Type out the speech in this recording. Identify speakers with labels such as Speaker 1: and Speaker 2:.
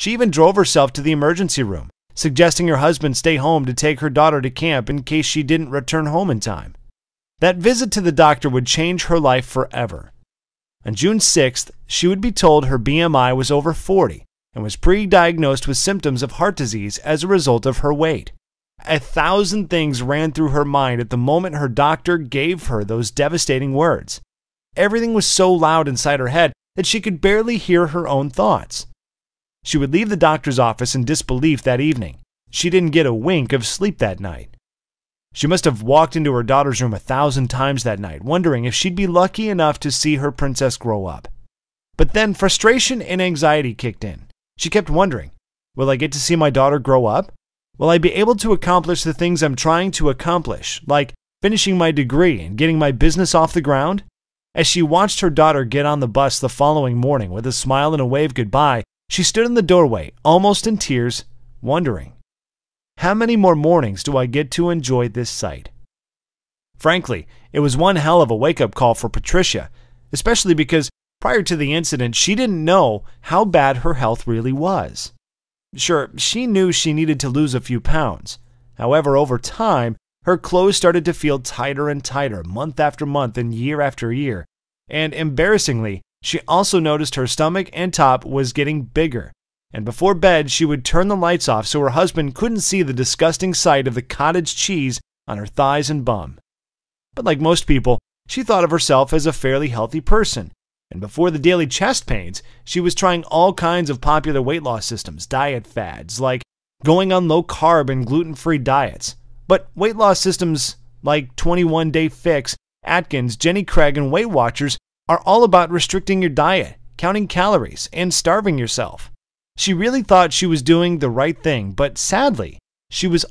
Speaker 1: She even drove herself to the emergency room, suggesting her husband stay home to take her daughter to camp in case she didn't return home in time. That visit to the doctor would change her life forever. On June 6th, she would be told her BMI was over 40 and was pre diagnosed with symptoms of heart disease as a result of her weight. A thousand things ran through her mind at the moment her doctor gave her those devastating words. Everything was so loud inside her head that she could barely hear her own thoughts. She would leave the doctor's office in disbelief that evening. She didn't get a wink of sleep that night. She must have walked into her daughter's room a thousand times that night, wondering if she'd be lucky enough to see her princess grow up. But then frustration and anxiety kicked in. She kept wondering Will I get to see my daughter grow up? Will I be able to accomplish the things I'm trying to accomplish, like finishing my degree and getting my business off the ground? As she watched her daughter get on the bus the following morning with a smile and a wave goodbye, she stood in the doorway, almost in tears, wondering, How many more mornings do I get to enjoy this sight? Frankly, it was one hell of a wake up call for Patricia, especially because prior to the incident, she didn't know how bad her health really was. Sure, she knew she needed to lose a few pounds. However, over time, her clothes started to feel tighter and tighter month after month and year after year. And embarrassingly, she also noticed her stomach and top was getting bigger, and before bed, she would turn the lights off so her husband couldn't see the disgusting sight of the cottage cheese on her thighs and bum. But like most people, she thought of herself as a fairly healthy person, and before the daily chest pains, she was trying all kinds of popular weight loss systems, diet fads, like going on low carb and gluten free diets. But weight loss systems like 21 Day Fix, Atkins, Jenny Craig, and Weight Watchers are all about restricting your diet, counting calories, and starving yourself. She really thought she was doing the right thing, but sadly, she was